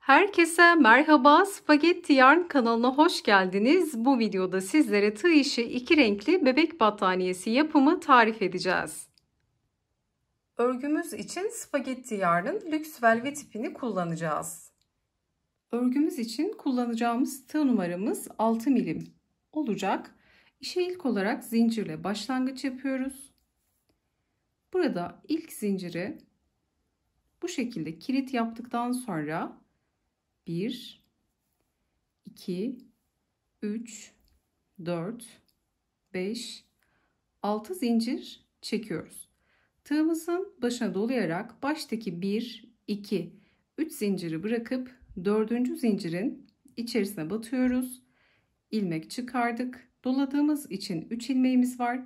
Herkese merhaba, Spagetti Yarn kanalına hoş geldiniz. Bu videoda sizlere tığ işi iki renkli bebek battaniyesi yapımı tarif edeceğiz. Örgümüz için spagetti yarnın lüks velvet ipini kullanacağız. Örgümüz için kullanacağımız tığ numaramız 6 milim olacak. İşe ilk olarak zincirle başlangıç yapıyoruz. Burada ilk zinciri bu şekilde kilit yaptıktan sonra 1 2 3 4 5 6 zincir çekiyoruz. Tığımızın başına dolayarak baştaki 1 2 3 zinciri bırakıp 4. zincirin içerisine batıyoruz. İlmek çıkardık. Doladığımız için 3 ilmeğimiz var.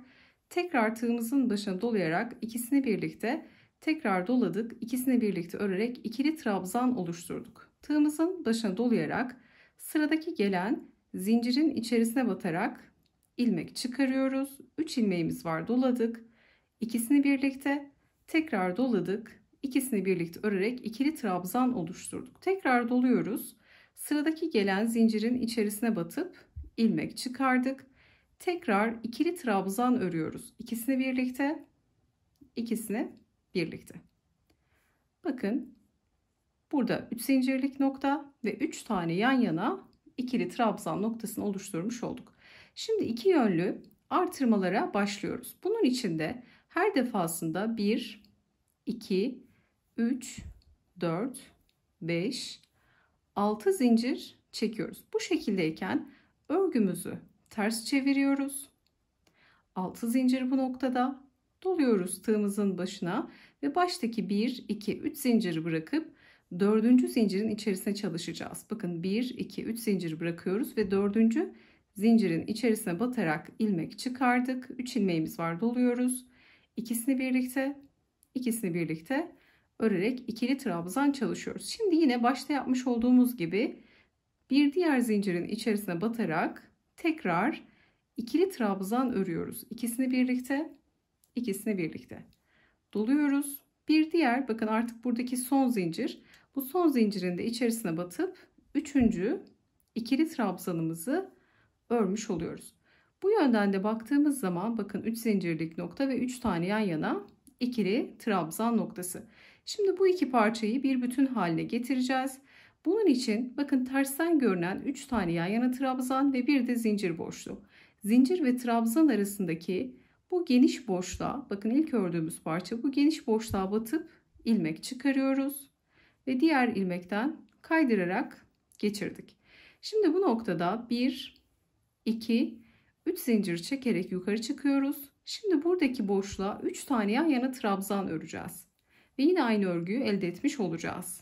Tekrar tığımızın başına dolayarak ikisini birlikte tekrar doladık. İkisini birlikte örerek ikili trabzan oluşturduk. Tığımızın başına dolayarak sıradaki gelen zincirin içerisine batarak ilmek çıkarıyoruz. 3 ilmeğimiz var doladık. İkisini birlikte tekrar doladık. İkisini birlikte örerek ikili trabzan oluşturduk. Tekrar doluyoruz. Sıradaki gelen zincirin içerisine batıp ilmek çıkardık. Tekrar ikili trabzan örüyoruz. İkisini birlikte, ikisini birlikte. Bakın Burada 3 zincirlik nokta ve 3 tane yan yana ikili trabzan noktasını oluşturmuş olduk. Şimdi iki yönlü artırmalara başlıyoruz. Bunun için de her defasında 1, 2, 3, 4, 5, 6 zincir çekiyoruz. Bu şekildeyken örgümüzü ters çeviriyoruz. 6 zincir bu noktada doluyoruz tığımızın başına ve baştaki 1, 2, 3 zinciri bırakıp dördüncü zincirin içerisine çalışacağız. Bakın 1, 2, 3 zincir bırakıyoruz ve dördüncü zincirin içerisine batarak ilmek çıkardık. 3 ilmeğimiz var doluyoruz. İkisini birlikte, ikisini birlikte örerek ikili trabzan çalışıyoruz. Şimdi yine başta yapmış olduğumuz gibi bir diğer zincirin içerisine batarak tekrar ikili trabzan örüyoruz. İkisini birlikte, ikisini birlikte doluyoruz. Bir diğer bakın artık buradaki son zincir bu son zincirin de içerisine batıp üçüncü ikili trabzanımızı örmüş oluyoruz. Bu yönden de baktığımız zaman bakın 3 zincirlik nokta ve 3 tane yan yana ikili trabzan noktası. Şimdi bu iki parçayı bir bütün haline getireceğiz. Bunun için bakın tersten görünen 3 tane yan yana trabzan ve bir de zincir boşluğu. Zincir ve trabzan arasındaki bu geniş boşluğa bakın ilk ördüğümüz parça bu geniş boşluğa batıp ilmek çıkarıyoruz ve diğer ilmekten kaydırarak geçirdik. Şimdi bu noktada 1, 2, 3 zincir çekerek yukarı çıkıyoruz. Şimdi buradaki boşluğa 3 tane yan yana trabzan öreceğiz. Ve yine aynı örgüyü elde etmiş olacağız.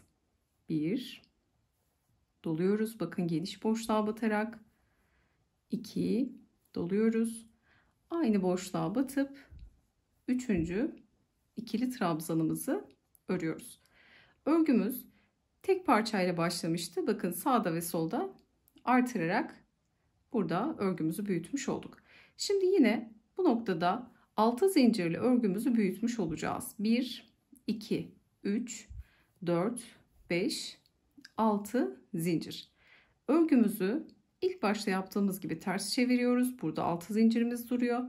1, doluyoruz. Bakın geniş boşluğa batarak. 2, doluyoruz. Aynı boşluğa batıp 3. ikili trabzanımızı örüyoruz. Örgümüz tek parçayla başlamıştı. Bakın sağda ve solda artırarak burada örgümüzü büyütmüş olduk. Şimdi yine bu noktada 6 zincirli örgümüzü büyütmüş olacağız. 1, 2, 3, 4, 5, 6 zincir. Örgümüzü ilk başta yaptığımız gibi ters çeviriyoruz. Burada 6 zincirimiz duruyor.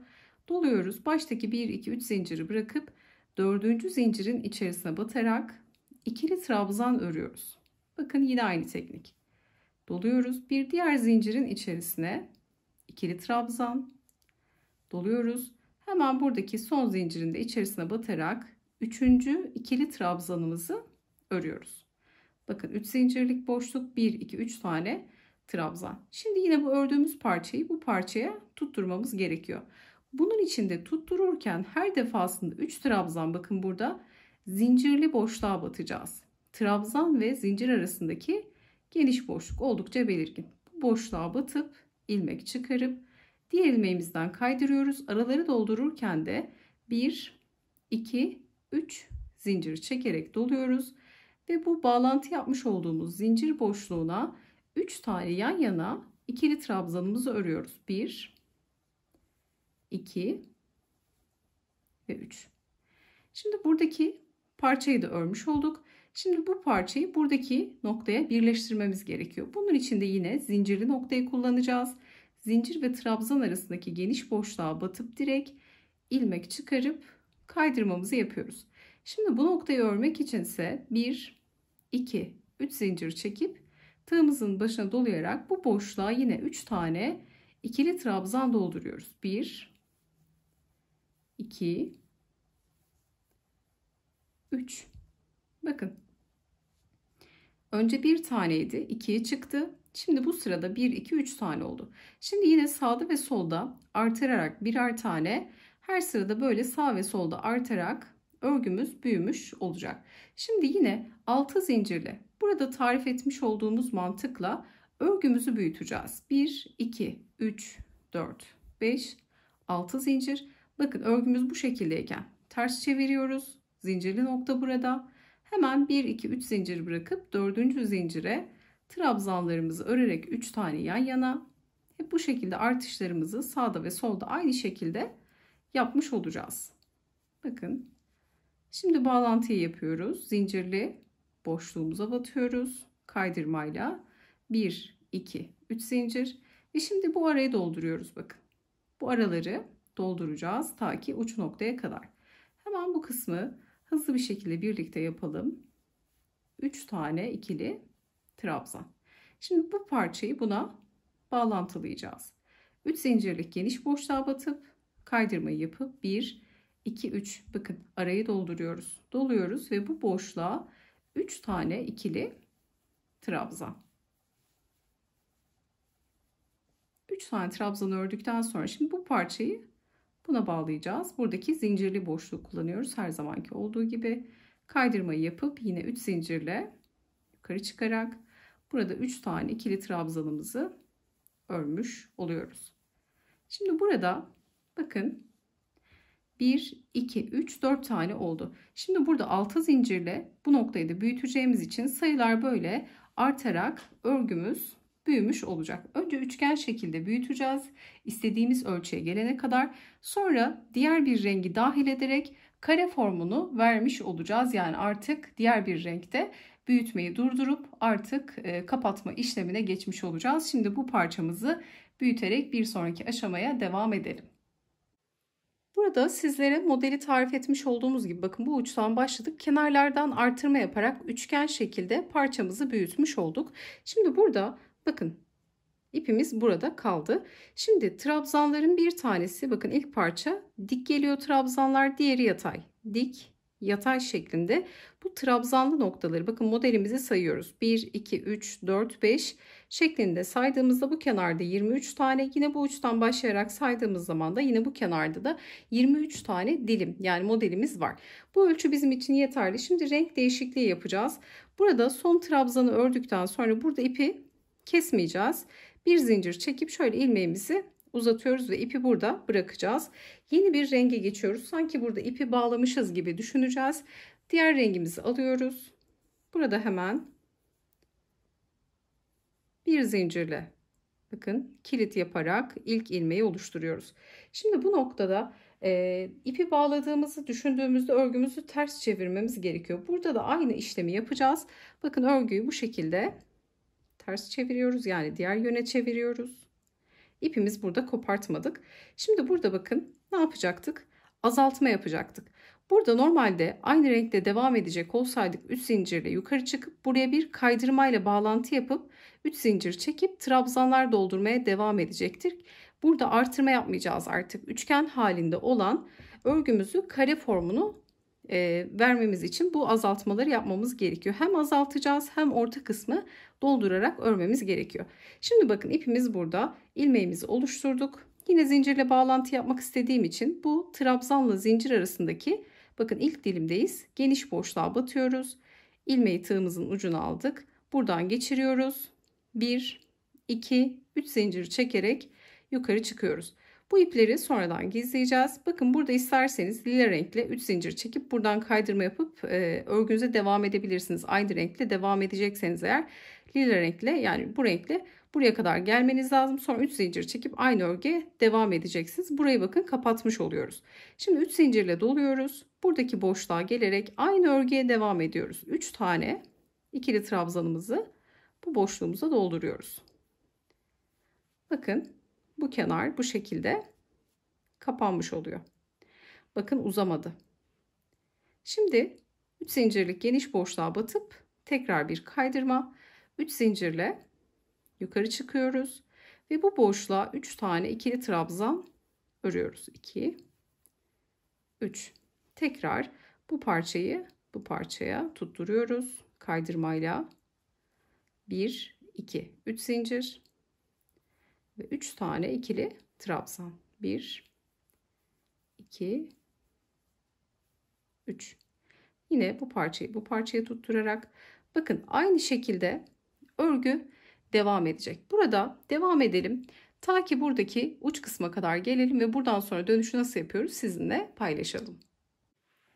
Doluyoruz. Baştaki 1, 2, 3 zinciri bırakıp 4. zincirin içerisine batarak ikili trabzan örüyoruz. Bakın yine aynı teknik. Doluyoruz. Bir diğer zincirin içerisine ikili trabzan doluyoruz. Hemen buradaki son zincirin de içerisine batarak üçüncü ikili trabzanımızı örüyoruz. Bakın 3 zincirlik boşluk 1 2 3 tane trabzan. Şimdi yine bu ördüğümüz parçayı bu parçaya tutturmamız gerekiyor. Bunun için de tuttururken her defasında 3 trabzan bakın burada zincirli boşluğa batacağız. Trabzan ve zincir arasındaki geniş boşluk oldukça belirgin. Bu boşluğa batıp ilmek çıkarıp diğer ilmeğimizden kaydırıyoruz. Araları doldururken de 1, 2, 3 zincir çekerek doluyoruz. Ve bu bağlantı yapmış olduğumuz zincir boşluğuna 3 tane yan yana ikili trabzanımızı örüyoruz. 1, 2 ve 3. Şimdi buradaki parçayı da örmüş olduk. Şimdi bu parçayı buradaki noktaya birleştirmemiz gerekiyor. Bunun için de yine zincirli noktayı kullanacağız. Zincir ve trabzan arasındaki geniş boşluğa batıp direkt ilmek çıkarıp kaydırmamızı yapıyoruz. Şimdi bu noktayı örmek için ise 1, 2, 3 zincir çekip tığımızın başına dolayarak bu boşluğa yine 3 tane ikili trabzan dolduruyoruz. 1, 2, 3. Bakın. Önce bir taneydi. 2'ye çıktı. Şimdi bu sırada 1, 2, 3 tane oldu. Şimdi yine sağda ve solda artırarak birer tane her sırada böyle sağ ve solda artarak örgümüz büyümüş olacak. Şimdi yine 6 zincirle burada tarif etmiş olduğumuz mantıkla örgümüzü büyüteceğiz. 1, 2, 3, 4, 5, 6 zincir. Bakın örgümüz bu şekildeyken ters çeviriyoruz. Zincirli nokta burada. Hemen 1 2 3 zincir bırakıp 4. zincire trabzanlarımızı örerek 3 tane yan yana hep bu şekilde artışlarımızı sağda ve solda aynı şekilde yapmış olacağız. Bakın. Şimdi bağlantıyı yapıyoruz. Zincirli boşluğumuza batıyoruz. Kaydırmayla 1 2 3 zincir. Ve şimdi bu arayı dolduruyoruz bakın. Bu araları dolduracağız ta ki uç noktaya kadar. Hemen bu kısmı hızlı bir şekilde birlikte yapalım. 3 tane ikili trabzan. Şimdi bu parçayı buna bağlantılayacağız. 3 zincirlik geniş boşluğa batıp kaydırmayı yapıp 1 2 3 bakın arayı dolduruyoruz. Doluyoruz ve bu boşluğa 3 tane ikili trabzan. 3 tane trabzan ördükten sonra şimdi bu parçayı Buna bağlayacağız. Buradaki zincirli boşluğu kullanıyoruz her zamanki olduğu gibi. Kaydırmayı yapıp yine 3 zincirle yukarı çıkarak burada 3 tane ikili trabzanımızı örmüş oluyoruz. Şimdi burada bakın 1, 2, 3, 4 tane oldu. Şimdi burada 6 zincirle bu noktayı da büyüteceğimiz için sayılar böyle artarak örgümüz büyümüş olacak. Önce üçgen şekilde büyüteceğiz. istediğimiz ölçüye gelene kadar. Sonra diğer bir rengi dahil ederek kare formunu vermiş olacağız. Yani artık diğer bir renkte büyütmeyi durdurup artık e, kapatma işlemine geçmiş olacağız. Şimdi bu parçamızı büyüterek bir sonraki aşamaya devam edelim. Burada sizlere modeli tarif etmiş olduğumuz gibi bakın bu uçtan başladık. Kenarlardan artırma yaparak üçgen şekilde parçamızı büyütmüş olduk. Şimdi burada Bakın ipimiz burada kaldı. Şimdi trabzanların bir tanesi bakın ilk parça dik geliyor trabzanlar diğeri yatay. Dik yatay şeklinde bu trabzanlı noktaları bakın modelimizi sayıyoruz. 1, 2, 3, 4, 5 şeklinde saydığımızda bu kenarda 23 tane yine bu uçtan başlayarak saydığımız zaman da yine bu kenarda da 23 tane dilim yani modelimiz var. Bu ölçü bizim için yeterli. Şimdi renk değişikliği yapacağız. Burada son trabzanı ördükten sonra burada ipi kesmeyeceğiz. Bir zincir çekip şöyle ilmeğimizi uzatıyoruz ve ipi burada bırakacağız. Yeni bir renge geçiyoruz. Sanki burada ipi bağlamışız gibi düşüneceğiz. Diğer rengimizi alıyoruz. Burada hemen bir zincirle bakın kilit yaparak ilk ilmeği oluşturuyoruz. Şimdi bu noktada e, ipi bağladığımızı düşündüğümüzde örgümüzü ters çevirmemiz gerekiyor. Burada da aynı işlemi yapacağız. Bakın örgüyü bu şekilde ters çeviriyoruz. Yani diğer yöne çeviriyoruz. İpimiz burada kopartmadık. Şimdi burada bakın ne yapacaktık? Azaltma yapacaktık. Burada normalde aynı renkte devam edecek olsaydık 3 zincirle yukarı çıkıp buraya bir kaydırmayla bağlantı yapıp 3 zincir çekip trabzanlar doldurmaya devam edecektik. Burada artırma yapmayacağız artık. Üçgen halinde olan örgümüzü kare formunu e, vermemiz için bu azaltmaları yapmamız gerekiyor. Hem azaltacağız hem orta kısmı doldurarak örmemiz gerekiyor. Şimdi bakın ipimiz burada. ilmeğimizi oluşturduk. Yine zincirle bağlantı yapmak istediğim için bu trabzanla zincir arasındaki bakın ilk dilimdeyiz. Geniş boşluğa batıyoruz. İlmeği tığımızın ucuna aldık. Buradan geçiriyoruz. 1, 2, 3 zincir çekerek yukarı çıkıyoruz. Bu ipleri sonradan gizleyeceğiz. Bakın burada isterseniz lila renkle 3 zincir çekip buradan kaydırma yapıp e, örgünüze devam edebilirsiniz. Aynı renkle devam edecekseniz eğer lila renkle yani bu renkle buraya kadar gelmeniz lazım. Sonra 3 zincir çekip aynı örgüye devam edeceksiniz. Burayı bakın kapatmış oluyoruz. Şimdi 3 zincirle doluyoruz. Buradaki boşluğa gelerek aynı örgüye devam ediyoruz. 3 tane ikili trabzanımızı bu boşluğumuza dolduruyoruz. Bakın bu kenar bu şekilde kapanmış oluyor. Bakın uzamadı. Şimdi 3 zincirlik geniş boşluğa batıp tekrar bir kaydırma. 3 zincirle yukarı çıkıyoruz ve bu boşluğa 3 tane ikili trabzan örüyoruz. 2 3 tekrar bu parçayı bu parçaya tutturuyoruz kaydırmayla 1 2 3 zincir ve 3 tane ikili trabzan. 1 2 3 Yine bu parçayı bu parçaya tutturarak bakın aynı şekilde örgü devam edecek. Burada devam edelim. Ta ki buradaki uç kısma kadar gelelim ve buradan sonra dönüşü nasıl yapıyoruz sizinle paylaşalım.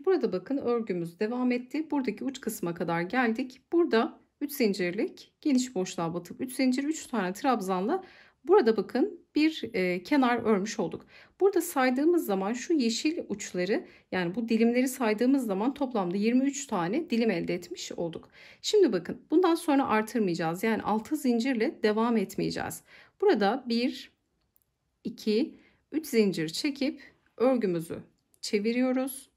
Burada bakın örgümüz devam etti. Buradaki uç kısma kadar geldik. Burada 3 zincirlik geniş boşluğa batıp 3 zincir 3 tane trabzanla Burada bakın bir e, kenar örmüş olduk. Burada saydığımız zaman şu yeşil uçları yani bu dilimleri saydığımız zaman toplamda 23 tane dilim elde etmiş olduk. Şimdi bakın bundan sonra artırmayacağız. Yani 6 zincirle devam etmeyeceğiz. Burada 1, 2, 3 zincir çekip örgümüzü çeviriyoruz.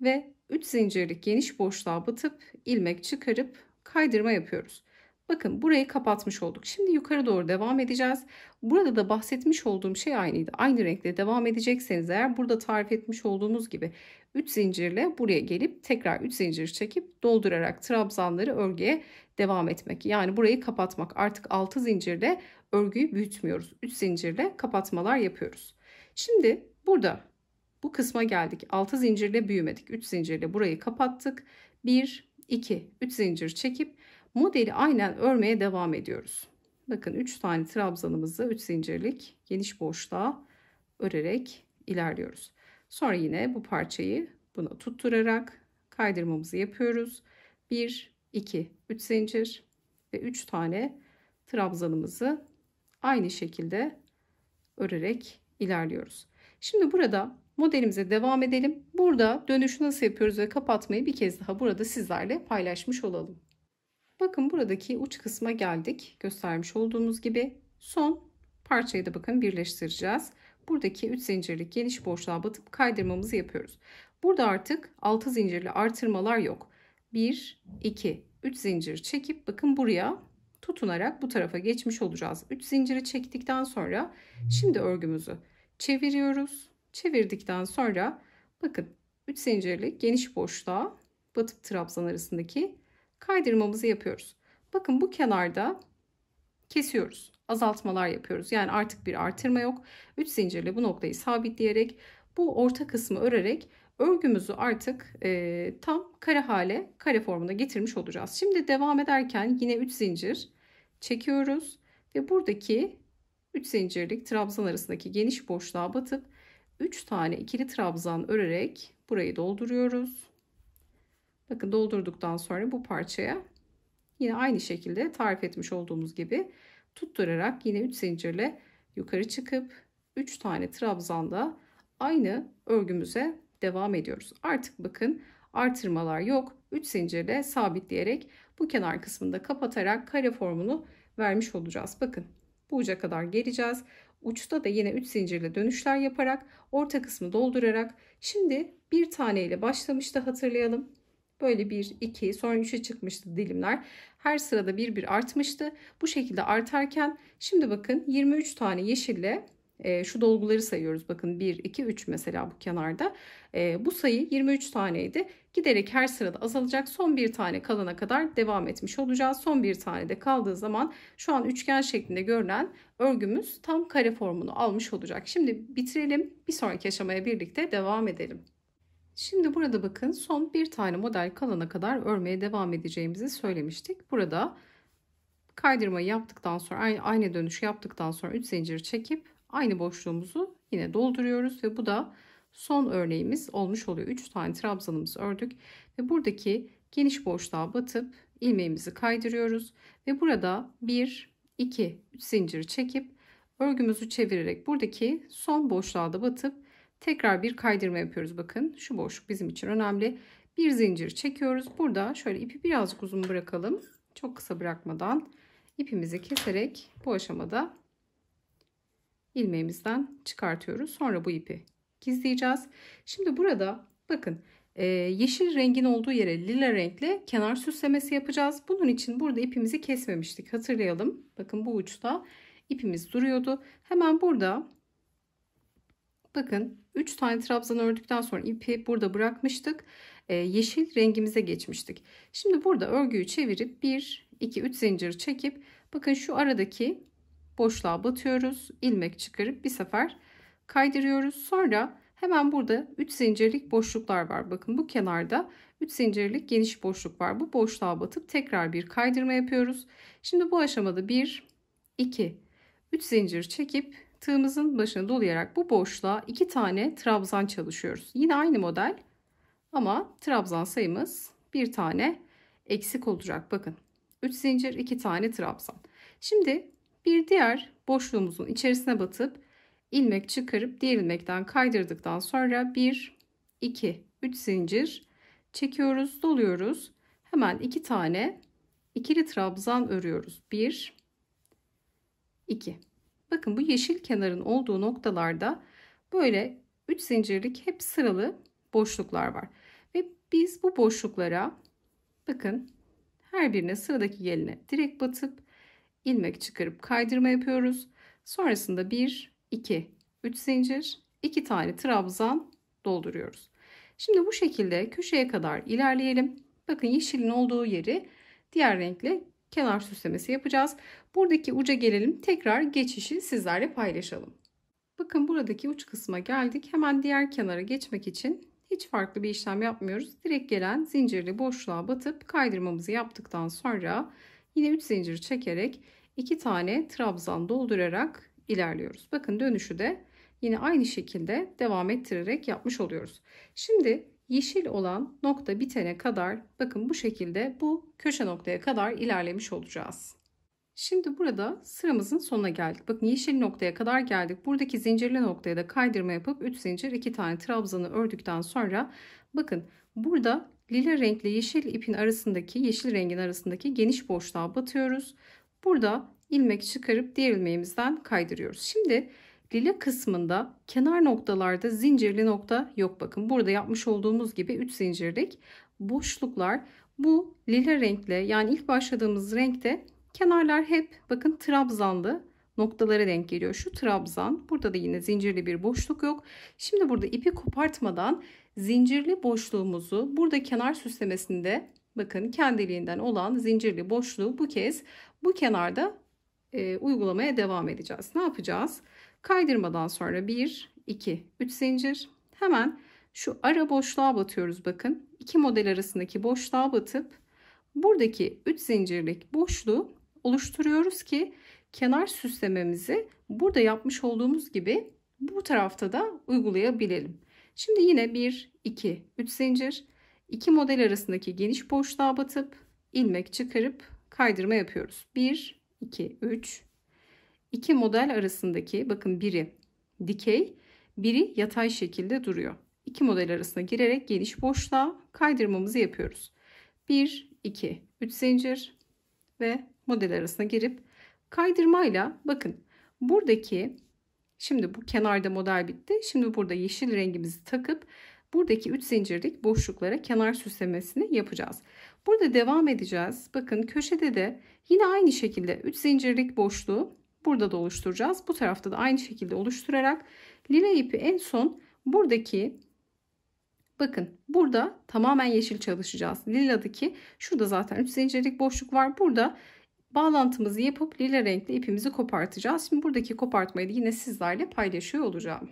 Ve 3 zincirlik geniş boşluğa batıp ilmek çıkarıp kaydırma yapıyoruz. Bakın burayı kapatmış olduk. Şimdi yukarı doğru devam edeceğiz. Burada da bahsetmiş olduğum şey aynıydı. Aynı renkle devam edecekseniz eğer burada tarif etmiş olduğumuz gibi 3 zincirle buraya gelip tekrar 3 zincir çekip doldurarak trabzanları örgüye devam etmek. Yani burayı kapatmak. Artık 6 zincirle örgüyü büyütmüyoruz. 3 zincirle kapatmalar yapıyoruz. Şimdi burada bu kısma geldik. 6 zincirle büyümedik. 3 zincirle burayı kapattık. 1 2 3 zincir çekip Modeli aynen örmeye devam ediyoruz. Bakın 3 tane trabzanımızı 3 zincirlik geniş boşluğa örerek ilerliyoruz. Sonra yine bu parçayı buna tutturarak kaydırmamızı yapıyoruz. 1, 2, 3 zincir ve 3 tane trabzanımızı aynı şekilde örerek ilerliyoruz. Şimdi burada modelimize devam edelim. Burada dönüşü nasıl yapıyoruz ve kapatmayı bir kez daha burada sizlerle paylaşmış olalım. Bakın buradaki uç kısma geldik. Göstermiş olduğumuz gibi son parçayı da bakın birleştireceğiz. Buradaki 3 zincirlik geniş boşluğa batıp kaydırmamızı yapıyoruz. Burada artık 6 zincirli artırmalar yok. 1, 2, 3 zincir çekip bakın buraya tutunarak bu tarafa geçmiş olacağız. 3 zinciri çektikten sonra şimdi örgümüzü çeviriyoruz. Çevirdikten sonra bakın 3 zincirlik geniş boşluğa batıp trabzan arasındaki kaydırmamızı yapıyoruz. Bakın bu kenarda kesiyoruz. Azaltmalar yapıyoruz. Yani artık bir artırma yok. 3 zincirle bu noktayı sabitleyerek bu orta kısmı örerek örgümüzü artık e, tam kare hale kare formuna getirmiş olacağız. Şimdi devam ederken yine 3 zincir çekiyoruz ve buradaki 3 zincirlik trabzan arasındaki geniş boşluğa batıp 3 tane ikili trabzan örerek burayı dolduruyoruz. Bakın doldurduktan sonra bu parçaya yine aynı şekilde tarif etmiş olduğumuz gibi tutturarak yine 3 zincirle yukarı çıkıp 3 tane trabzanda aynı örgümüze devam ediyoruz. Artık bakın artırmalar yok. 3 zincirle sabitleyerek bu kenar kısmında kapatarak kare formunu vermiş olacağız. Bakın bu uca kadar geleceğiz. Uçta da yine 3 zincirle dönüşler yaparak orta kısmı doldurarak şimdi bir tane ile başlamıştı hatırlayalım. Böyle bir iki sonra üçe çıkmıştı dilimler. Her sırada bir bir artmıştı. Bu şekilde artarken şimdi bakın 23 tane yeşille e, şu dolguları sayıyoruz. Bakın 1, 2, 3 mesela bu kenarda. E, bu sayı 23 taneydi. Giderek her sırada azalacak. Son bir tane kalana kadar devam etmiş olacağız. Son bir tane de kaldığı zaman şu an üçgen şeklinde görünen örgümüz tam kare formunu almış olacak. Şimdi bitirelim. Bir sonraki aşamaya birlikte devam edelim. Şimdi burada bakın son bir tane model kalana kadar örmeye devam edeceğimizi söylemiştik. Burada kaydırmayı yaptıktan sonra aynı dönüşü yaptıktan sonra 3 zincir çekip aynı boşluğumuzu yine dolduruyoruz ve bu da son örneğimiz olmuş oluyor. 3 tane trabzanımızı ördük ve buradaki geniş boşluğa batıp ilmeğimizi kaydırıyoruz ve burada 1 2 3 zincir çekip örgümüzü çevirerek buradaki son boşluğa da batıp Tekrar bir kaydırma yapıyoruz bakın. Şu boşluk bizim için önemli. Bir zincir çekiyoruz. Burada şöyle ipi birazcık uzun bırakalım. Çok kısa bırakmadan ipimizi keserek bu aşamada ilmeğimizden çıkartıyoruz. Sonra bu ipi gizleyeceğiz. Şimdi burada bakın e, yeşil rengin olduğu yere lila renkle kenar süslemesi yapacağız. Bunun için burada ipimizi kesmemiştik. Hatırlayalım. Bakın bu uçta ipimiz duruyordu. Hemen burada Bakın 3 tane trabzan ördükten sonra ipi burada bırakmıştık. Ee, yeşil rengimize geçmiştik. Şimdi burada örgüyü çevirip 1, 2, 3 zincir çekip bakın şu aradaki boşluğa batıyoruz. ilmek çıkarıp bir sefer kaydırıyoruz. Sonra hemen burada 3 zincirlik boşluklar var. Bakın bu kenarda 3 zincirlik geniş boşluk var. Bu boşluğa batıp tekrar bir kaydırma yapıyoruz. Şimdi bu aşamada 1, 2, 3 zincir çekip tığımızın başını dolayarak bu boşluğa iki tane trabzan çalışıyoruz. Yine aynı model ama trabzan sayımız bir tane eksik olacak. Bakın 3 zincir 2 tane trabzan. Şimdi bir diğer boşluğumuzun içerisine batıp ilmek çıkarıp diğer ilmekten kaydırdıktan sonra 1 2 3 zincir çekiyoruz, doluyoruz. Hemen 2 iki tane ikili trabzan örüyoruz. 1 2 Bakın bu yeşil kenarın olduğu noktalarda böyle 3 zincirlik hep sıralı boşluklar var. Ve biz bu boşluklara bakın her birine sıradaki geline direkt batıp ilmek çıkarıp kaydırma yapıyoruz. Sonrasında 1, 2, 3 zincir, 2 tane trabzan dolduruyoruz. Şimdi bu şekilde köşeye kadar ilerleyelim. Bakın yeşilin olduğu yeri diğer renkle kenar süslemesi yapacağız. Buradaki uca gelelim. Tekrar geçişi sizlerle paylaşalım. Bakın buradaki uç kısma geldik. Hemen diğer kenara geçmek için hiç farklı bir işlem yapmıyoruz. Direkt gelen zincirli boşluğa batıp kaydırmamızı yaptıktan sonra yine 3 zincir çekerek 2 tane trabzan doldurarak ilerliyoruz. Bakın dönüşü de yine aynı şekilde devam ettirerek yapmış oluyoruz. Şimdi yeşil olan nokta bitene kadar bakın bu şekilde bu köşe noktaya kadar ilerlemiş olacağız. Şimdi burada sıramızın sonuna geldik. Bakın yeşil noktaya kadar geldik. Buradaki zincirli noktaya da kaydırma yapıp 3 zincir 2 tane trabzanı ördükten sonra bakın burada lila renkli yeşil ipin arasındaki yeşil rengin arasındaki geniş boşluğa batıyoruz. Burada ilmek çıkarıp diğer ilmeğimizden kaydırıyoruz. Şimdi lila kısmında kenar noktalarda zincirli nokta yok. Bakın burada yapmış olduğumuz gibi 3 zincirlik boşluklar bu lila renkle yani ilk başladığımız renkte Kenarlar hep bakın trabzanlı noktalara denk geliyor. Şu trabzan. Burada da yine zincirli bir boşluk yok. Şimdi burada ipi kopartmadan zincirli boşluğumuzu burada kenar süslemesinde bakın kendiliğinden olan zincirli boşluğu bu kez bu kenarda e, uygulamaya devam edeceğiz. Ne yapacağız? Kaydırmadan sonra 1, 2, 3 zincir. Hemen şu ara boşluğa batıyoruz bakın. iki model arasındaki boşluğa batıp buradaki 3 zincirlik boşluğu oluşturuyoruz ki kenar süslememizi burada yapmış olduğumuz gibi bu tarafta da uygulayabilelim. Şimdi yine 1, 2, 3 zincir. iki model arasındaki geniş boşluğa batıp ilmek çıkarıp kaydırma yapıyoruz. 1, 2, 3. İki model arasındaki bakın biri dikey, biri yatay şekilde duruyor. İki model arasına girerek geniş boşluğa kaydırmamızı yapıyoruz. 1, 2, 3 zincir ve model arasına girip kaydırmayla bakın buradaki şimdi bu kenarda model bitti. Şimdi burada yeşil rengimizi takıp buradaki 3 zincirlik boşluklara kenar süslemesini yapacağız. Burada devam edeceğiz. Bakın köşede de yine aynı şekilde 3 zincirlik boşluğu burada da oluşturacağız. Bu tarafta da aynı şekilde oluşturarak lila ipi en son buradaki bakın burada tamamen yeşil çalışacağız. Liladaki şurada zaten 3 zincirlik boşluk var. Burada bağlantımızı yapıp lila renkli ipimizi kopartacağız. Şimdi buradaki kopartmayı da yine sizlerle paylaşıyor olacağım.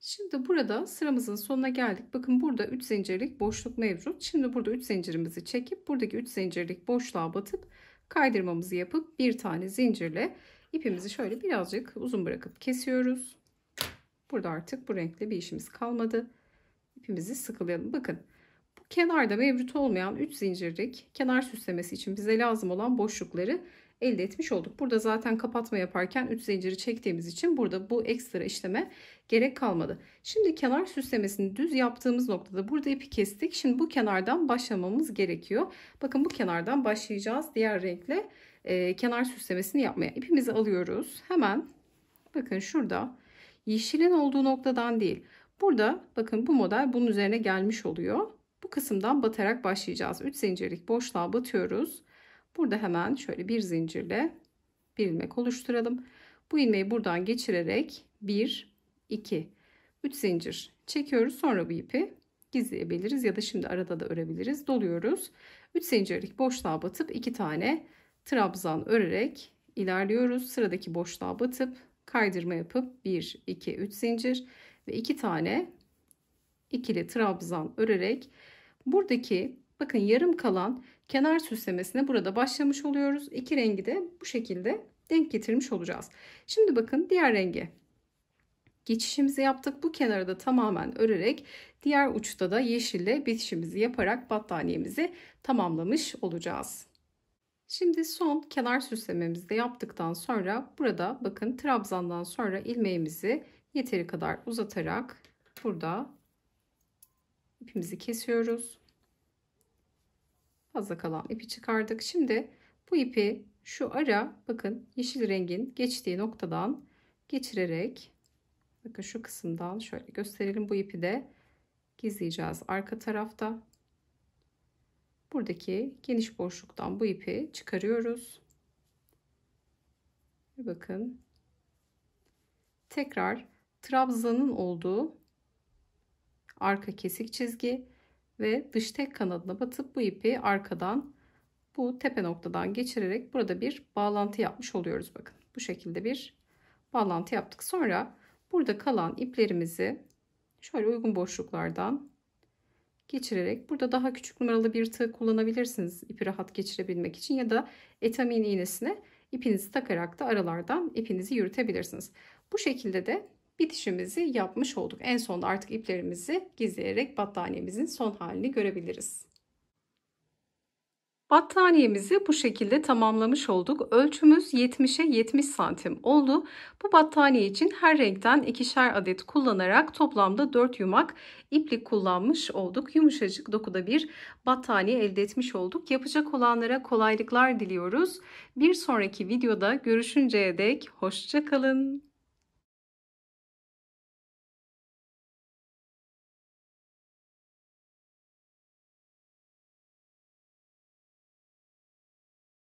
Şimdi burada sıramızın sonuna geldik. Bakın burada 3 zincirlik boşluk mevcut. Şimdi burada 3 zincirimizi çekip buradaki 3 zincirlik boşluğa batıp kaydırmamızı yapıp bir tane zincirle ipimizi şöyle birazcık uzun bırakıp kesiyoruz. Burada artık bu renkle bir işimiz kalmadı. İpimizi sıkılayalım. Bakın kenarda mevcut olmayan 3 zincirlik kenar süslemesi için bize lazım olan boşlukları elde etmiş olduk. Burada zaten kapatma yaparken 3 zinciri çektiğimiz için burada bu ekstra işleme gerek kalmadı. Şimdi kenar süslemesini düz yaptığımız noktada burada ipi kestik. Şimdi bu kenardan başlamamız gerekiyor. Bakın bu kenardan başlayacağız. Diğer renkle e, kenar süslemesini yapmaya. İpimizi alıyoruz. Hemen bakın şurada yeşilin olduğu noktadan değil. Burada bakın bu model bunun üzerine gelmiş oluyor. Bu kısımdan batarak başlayacağız. 3 zincirlik boşluğa batıyoruz. Burada hemen şöyle bir zincirle bir ilmek oluşturalım. Bu ilmeği buradan geçirerek 1, 2, 3 zincir çekiyoruz. Sonra bu ipi gizleyebiliriz ya da şimdi arada da örebiliriz. Doluyoruz. 3 zincirlik boşluğa batıp 2 tane trabzan örerek ilerliyoruz. Sıradaki boşluğa batıp kaydırma yapıp 1, 2, 3 zincir ve 2 tane ikili trabzan örerek buradaki bakın yarım kalan kenar süslemesine burada başlamış oluyoruz. İki rengi de bu şekilde denk getirmiş olacağız. Şimdi bakın diğer renge geçişimizi yaptık. Bu kenarı da tamamen örerek diğer uçta da yeşille bitişimizi yaparak battaniyemizi tamamlamış olacağız. Şimdi son kenar süslememizi de yaptıktan sonra burada bakın trabzandan sonra ilmeğimizi yeteri kadar uzatarak burada ipimizi kesiyoruz. Fazla kalan ipi çıkardık. Şimdi bu ipi şu ara bakın yeşil rengin geçtiği noktadan geçirerek bakın şu kısımdan şöyle gösterelim bu ipi de gizleyeceğiz arka tarafta. Buradaki geniş boşluktan bu ipi çıkarıyoruz. Bakın. Tekrar trabzanın olduğu arka kesik çizgi ve dış tek kanadına batıp bu ipi arkadan bu tepe noktadan geçirerek burada bir bağlantı yapmış oluyoruz. Bakın bu şekilde bir bağlantı yaptık. Sonra burada kalan iplerimizi şöyle uygun boşluklardan geçirerek burada daha küçük numaralı bir tığ kullanabilirsiniz ipi rahat geçirebilmek için ya da etamin iğnesine ipinizi takarak da aralardan ipinizi yürütebilirsiniz. Bu şekilde de bitişimizi yapmış olduk. En sonda artık iplerimizi gizleyerek battaniyemizin son halini görebiliriz. Battaniyemizi bu şekilde tamamlamış olduk. Ölçümüz 70'e 70 santim oldu. Bu battaniye için her renkten ikişer adet kullanarak toplamda 4 yumak iplik kullanmış olduk. Yumuşacık dokuda bir battaniye elde etmiş olduk. Yapacak olanlara kolaylıklar diliyoruz. Bir sonraki videoda görüşünceye dek hoşçakalın.